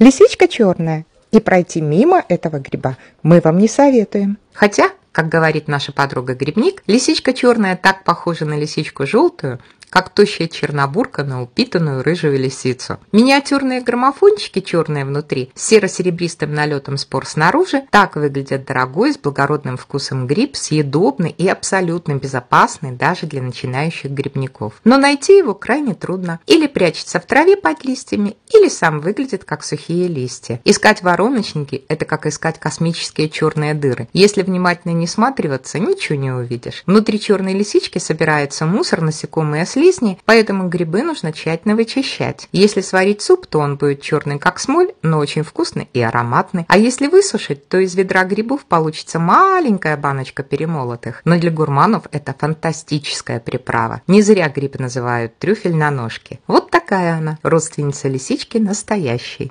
лисичка черная, и пройти мимо этого гриба мы вам не советуем. Хотя, как говорит наша подруга-грибник, лисичка черная так похожа на лисичку желтую, как тощая чернобурка на упитанную рыжую лисицу. Миниатюрные граммофончики, черные внутри, с серо-серебристым налетом спор снаружи, так выглядят дорогой, с благородным вкусом гриб, съедобный и абсолютно безопасный даже для начинающих грибников. Но найти его крайне трудно. Или прячется в траве под листьями, или сам выглядит как сухие листья. Искать вороночники – это как искать космические черные дыры. Если внимательно не сматриваться, ничего не увидишь. Внутри черной лисички собирается мусор, насекомые, след слизни, поэтому грибы нужно тщательно вычищать. Если сварить суп, то он будет черный, как смоль, но очень вкусный и ароматный. А если высушить, то из ведра грибов получится маленькая баночка перемолотых. Но для гурманов это фантастическая приправа. Не зря гриб называют трюфель на ножке. Вот такая она, родственница лисички настоящей.